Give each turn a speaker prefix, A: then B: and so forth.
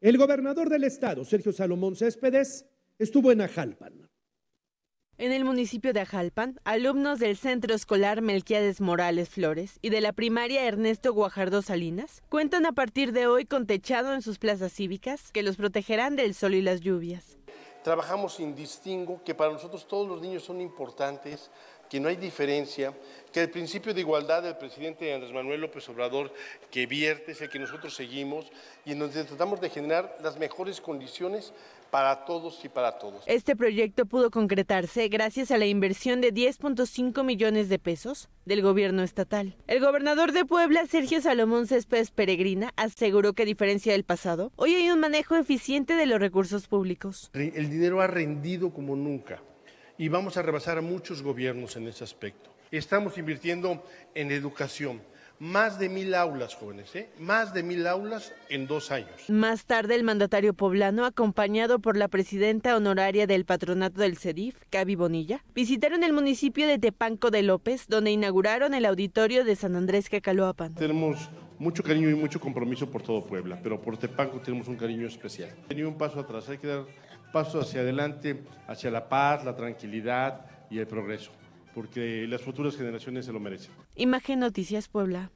A: El gobernador del estado, Sergio Salomón Céspedes, estuvo en Ajalpan.
B: En el municipio de Ajalpan, alumnos del centro escolar Melquiades Morales Flores y de la primaria Ernesto Guajardo Salinas cuentan a partir de hoy con techado en sus plazas cívicas que los protegerán del sol y las lluvias
A: trabajamos sin distingo, que para nosotros todos los niños son importantes, que no hay diferencia, que el principio de igualdad del presidente Andrés Manuel López Obrador que vierte es el que nosotros seguimos y en donde tratamos de generar las mejores condiciones para todos y para todos.
B: Este proyecto pudo concretarse gracias a la inversión de 10.5 millones de pesos del gobierno estatal. El gobernador de Puebla, Sergio Salomón Céspedes Peregrina, aseguró que a diferencia del pasado, hoy hay un manejo eficiente de los recursos públicos. El dinero ha rendido como nunca
A: y vamos a rebasar a muchos gobiernos en ese aspecto. Estamos invirtiendo en educación, más de mil aulas, jóvenes, ¿eh? más de mil aulas en dos años.
B: Más tarde, el mandatario poblano, acompañado por la presidenta honoraria del patronato del CEDIF, Cavi Bonilla, visitaron el municipio de Tepanco de López, donde inauguraron el auditorio de San Andrés Cacaloapan.
A: Tenemos mucho cariño y mucho compromiso por todo Puebla, pero por Tepanco tenemos un cariño especial. Tenía un paso atrás, hay que dar Paso hacia adelante, hacia la paz, la tranquilidad y el progreso, porque las futuras generaciones se lo merecen.
B: Imagen Noticias Puebla.